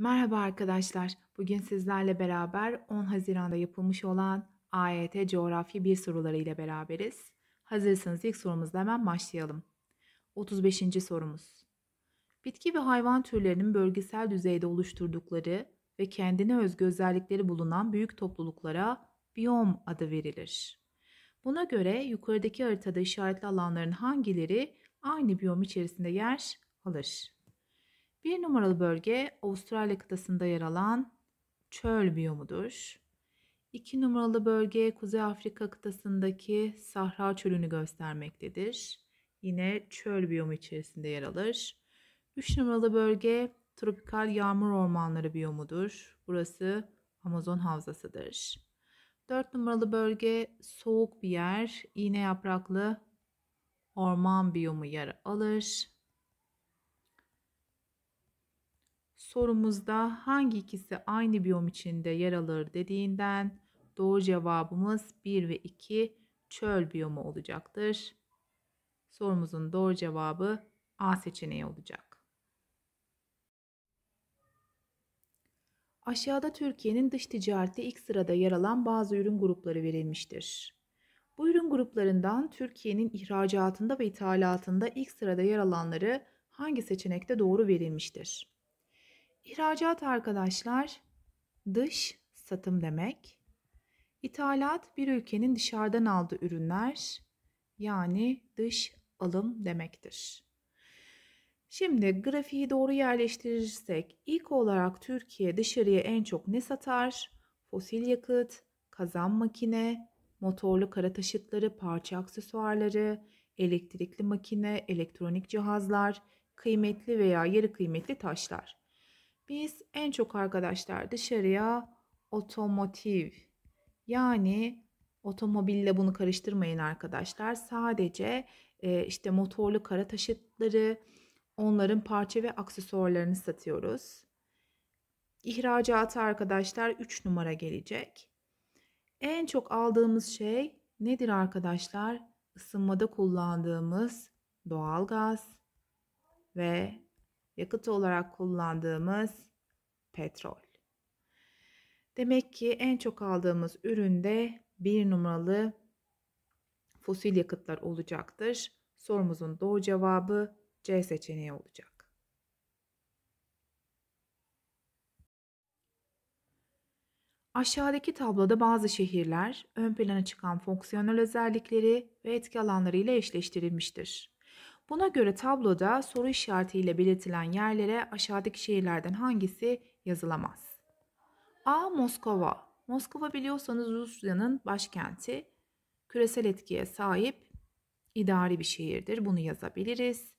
Merhaba arkadaşlar. Bugün sizlerle beraber 10 Haziran'da yapılmış olan AYT Coğrafya 1 soruları ile beraberiz. Hazırsanız ilk sorumuzla hemen başlayalım. 35. sorumuz. Bitki ve hayvan türlerinin bölgesel düzeyde oluşturdukları ve kendine özgü özellikleri bulunan büyük topluluklara biyom adı verilir. Buna göre yukarıdaki haritada işaretli alanların hangileri aynı biyom içerisinde yer alır? Bir numaralı bölge Avustralya kıtasında yer alan çöl biyomudur. İki numaralı bölge Kuzey Afrika kıtasındaki Sahra çölünü göstermektedir. Yine çöl biyomu içerisinde yer alır. Üç numaralı bölge tropikal yağmur ormanları biyomudur. Burası Amazon havzasıdır. Dört numaralı bölge soğuk bir yer, iğne yapraklı orman biyomu yer alır. sorumuzda hangi ikisi aynı biyom içinde yer alır dediğinden doğru cevabımız 1 ve 2 çöl biyomu olacaktır. Sorumuzun doğru cevabı A seçeneği olacak. Aşağıda Türkiye'nin dış ticareti ilk sırada yer alan bazı ürün grupları verilmiştir. Bu ürün gruplarından Türkiye'nin ihracatında ve ithalatında ilk sırada yer alanları hangi seçenekte doğru verilmiştir? İhracat arkadaşlar dış satım demek. İthalat bir ülkenin dışarıdan aldığı ürünler yani dış alım demektir. Şimdi grafiği doğru yerleştirirsek ilk olarak Türkiye dışarıya en çok ne satar? Fosil yakıt, kazan makine, motorlu kara taşıtları, parça aksesuarları, elektrikli makine, elektronik cihazlar, kıymetli veya yarı kıymetli taşlar. Biz en çok arkadaşlar dışarıya otomotiv yani otomobille bunu karıştırmayın arkadaşlar. Sadece e, işte motorlu kara taşıtları, onların parça ve aksesuarlarını satıyoruz. İhracatı arkadaşlar 3 numara gelecek. En çok aldığımız şey nedir arkadaşlar? Isınmada kullandığımız doğalgaz ve yakıt olarak kullandığımız petrol. Demek ki en çok aldığımız üründe bir numaralı fosil yakıtlar olacaktır. Sorumuzun doğru cevabı C seçeneği olacak. Aşağıdaki tabloda bazı şehirler ön plana çıkan fonksiyonel özellikleri ve etki alanları ile eşleştirilmiştir. Buna göre tabloda soru işareti ile belirtilen yerlere aşağıdaki şehirlerden hangisi yazılamaz? A. Moskova. Moskova biliyorsanız Rusya'nın başkenti. Küresel etkiye sahip idari bir şehirdir. Bunu yazabiliriz.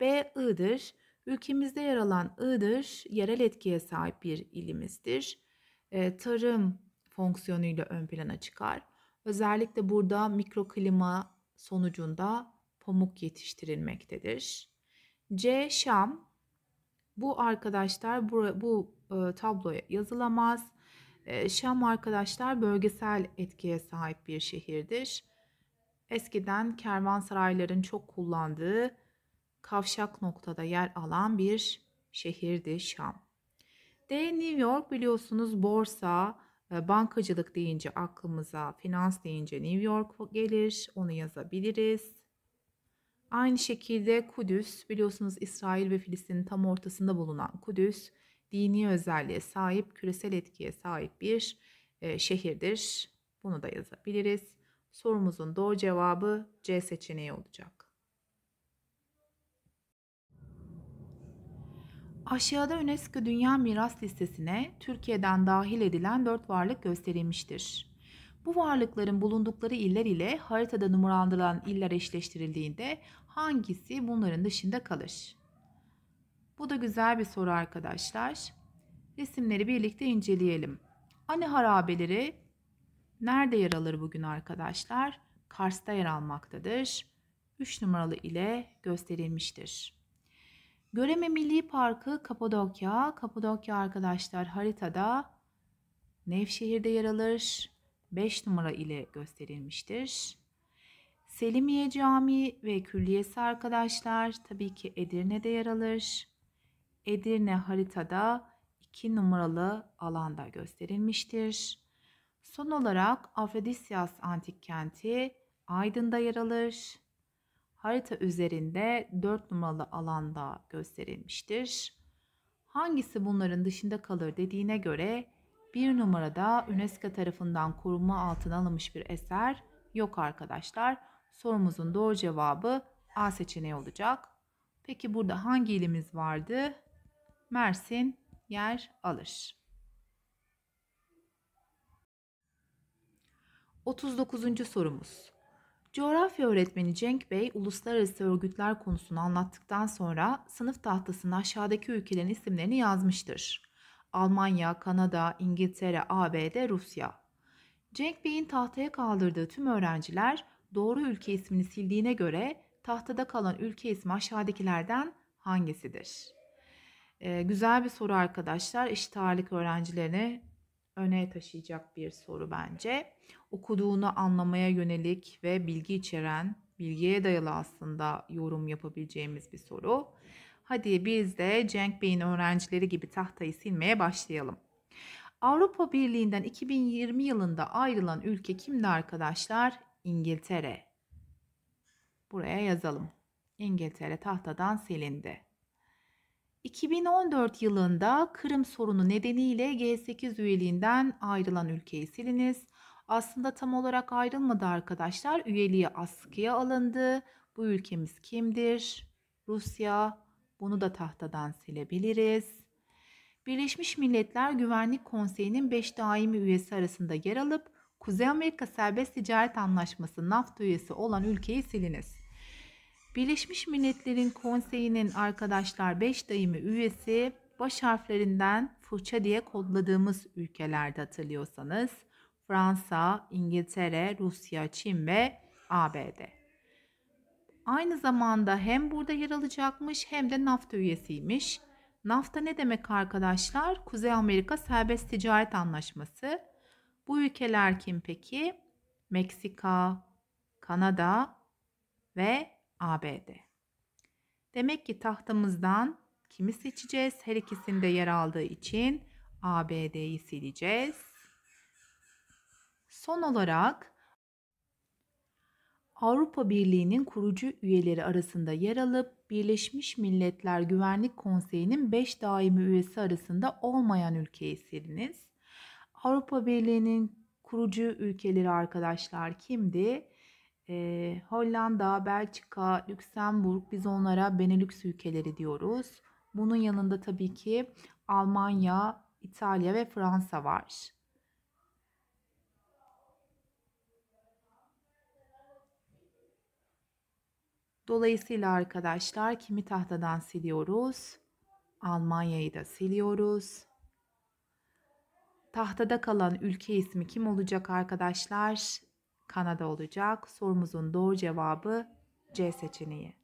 B. Iğdır. Ülkemizde yer alan Iğdır yerel etkiye sahip bir ilimizdir. E, tarım fonksiyonuyla ön plana çıkar. Özellikle burada mikroklima sonucunda pamuk yetiştirilmektedir. C. Şam. Bu arkadaşlar bu, bu e, tabloya yazılamaz. E, Şam arkadaşlar bölgesel etkiye sahip bir şehirdir. Eskiden kervansarayların çok kullandığı kavşak noktada yer alan bir şehirdi Şam. D. New York biliyorsunuz borsa, e, bankacılık deyince aklımıza, finans deyince New York gelir. Onu yazabiliriz. Aynı şekilde Kudüs biliyorsunuz İsrail ve Filistin'in tam ortasında bulunan Kudüs dini özelliğe sahip, küresel etkiye sahip bir e, şehirdir. Bunu da yazabiliriz. Sorumuzun doğru cevabı C seçeneği olacak. Aşağıda UNESCO Dünya Miras Listesi'ne Türkiye'den dahil edilen dört varlık gösterilmiştir. Bu varlıkların bulundukları iller ile haritada numaralandırılan iller eşleştirildiğinde hangisi bunların dışında kalır? Bu da güzel bir soru arkadaşlar. Resimleri birlikte inceleyelim. Anne harabeleri nerede yer alır bugün arkadaşlar? Kars'ta yer almaktadır. 3 numaralı ile gösterilmiştir. Göreme Milli Parkı Kapadokya. Kapadokya arkadaşlar haritada Nevşehir'de yer alır. 5 numara ile gösterilmiştir. Selimiye Camii ve külliyesi arkadaşlar tabii ki Edirne'de yer alır. Edirne haritada 2 numaralı alanda gösterilmiştir. Son olarak Afrodisyas antik kenti Aydın'da yer alır. Harita üzerinde 4 numaralı alanda gösterilmiştir. Hangisi bunların dışında kalır dediğine göre bir numarada UNESCO tarafından koruma altına alınmış bir eser yok arkadaşlar. Sorumuzun doğru cevabı A seçeneği olacak. Peki burada hangi ilimiz vardı? Mersin yer alır. 39. sorumuz. Coğrafya öğretmeni Cenk Bey uluslararası örgütler konusunu anlattıktan sonra sınıf tahtasına aşağıdaki ülkelerin isimlerini yazmıştır. Almanya, Kanada, İngiltere, ABD, Rusya. Cenk Bey'in tahtaya kaldırdığı tüm öğrenciler doğru ülke ismini sildiğine göre tahtada kalan ülke ismi aşağıdakilerden hangisidir? Ee, güzel bir soru arkadaşlar. Eşit ağırlık öğrencilerini öne taşıyacak bir soru bence. Okuduğunu anlamaya yönelik ve bilgi içeren, bilgiye dayalı aslında yorum yapabileceğimiz bir soru. Hadi biz de Cenk Bey'in öğrencileri gibi tahtayı silmeye başlayalım. Avrupa Birliği'nden 2020 yılında ayrılan ülke kimdi arkadaşlar? İngiltere. Buraya yazalım. İngiltere tahtadan silindi. 2014 yılında Kırım sorunu nedeniyle G8 üyeliğinden ayrılan ülkeyi siliniz. Aslında tam olarak ayrılmadı arkadaşlar. Üyeliği askıya alındı. Bu ülkemiz kimdir? Rusya, bunu da tahtadan silebiliriz. Birleşmiş Milletler Güvenlik Konseyi'nin 5 daimi üyesi arasında yer alıp Kuzey Amerika Serbest Ticaret Anlaşması NAFTA üyesi olan ülkeyi siliniz. Birleşmiş Milletler'in konseyinin arkadaşlar 5 daimi üyesi baş harflerinden fırça diye kodladığımız ülkelerde hatırlıyorsanız Fransa, İngiltere, Rusya, Çin ve ABD. Aynı zamanda hem burada yer alacakmış hem de NAFTA üyesiymiş. NAFTA ne demek arkadaşlar? Kuzey Amerika Serbest Ticaret Anlaşması. Bu ülkeler kim peki? Meksika, Kanada ve ABD. Demek ki tahtamızdan kimi seçeceğiz? Her ikisinde yer aldığı için ABD'yi sileceğiz. Son olarak Avrupa Birliği'nin kurucu üyeleri arasında yer alıp Birleşmiş Milletler Güvenlik Konseyi'nin 5 daimi üyesi arasında olmayan ülkeyseniz Avrupa Birliği'nin kurucu ülkeleri arkadaşlar kimdi? Ee, Hollanda, Belçika, Lüksemburg biz onlara Benelux ülkeleri diyoruz. Bunun yanında tabii ki Almanya, İtalya ve Fransa var. Dolayısıyla arkadaşlar kimi tahtadan siliyoruz? Almanya'yı da siliyoruz. Tahtada kalan ülke ismi kim olacak arkadaşlar? Kanada olacak. Sorumuzun doğru cevabı C seçeneği.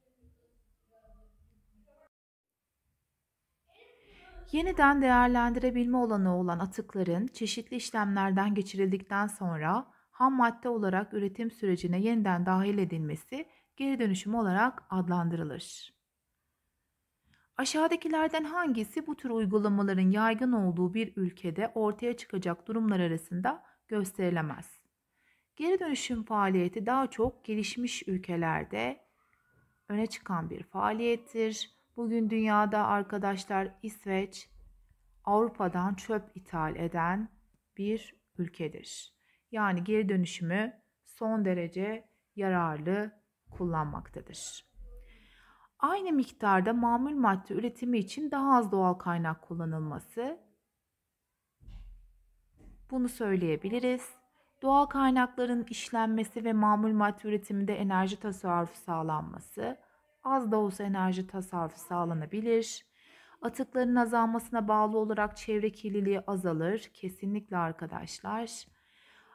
Yeniden değerlendirebilme olanı olan atıkların çeşitli işlemlerden geçirildikten sonra ham madde olarak üretim sürecine yeniden dahil edilmesi geri dönüşüm olarak adlandırılır. Aşağıdakilerden hangisi bu tür uygulamaların yaygın olduğu bir ülkede ortaya çıkacak durumlar arasında gösterilemez? Geri dönüşüm faaliyeti daha çok gelişmiş ülkelerde öne çıkan bir faaliyettir. Bugün dünyada arkadaşlar İsveç Avrupa'dan çöp ithal eden bir ülkedir. Yani geri dönüşümü son derece yararlı kullanmaktadır. Aynı miktarda mamul madde üretimi için daha az doğal kaynak kullanılması bunu söyleyebiliriz. Doğal kaynakların işlenmesi ve mamul madde üretiminde enerji tasarrufu sağlanması, az da olsa enerji tasarrufu sağlanabilir. Atıkların azalmasına bağlı olarak çevre kirliliği azalır kesinlikle arkadaşlar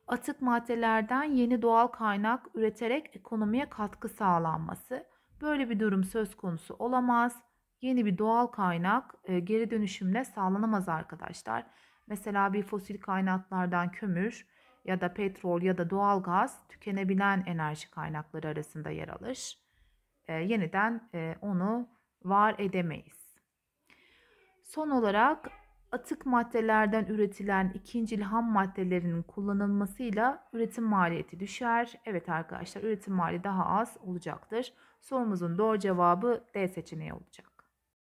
atık maddelerden yeni doğal kaynak üreterek ekonomiye katkı sağlanması. Böyle bir durum söz konusu olamaz. Yeni bir doğal kaynak e, geri dönüşümle sağlanamaz arkadaşlar. Mesela bir fosil kaynaklardan kömür ya da petrol ya da doğal gaz tükenebilen enerji kaynakları arasında yer alır. E, yeniden e, onu var edemeyiz. Son olarak atık maddelerden üretilen ikincil ham maddelerinin kullanılmasıyla üretim maliyeti düşer. Evet arkadaşlar üretim mali daha az olacaktır. Sorumuzun doğru cevabı D seçeneği olacak.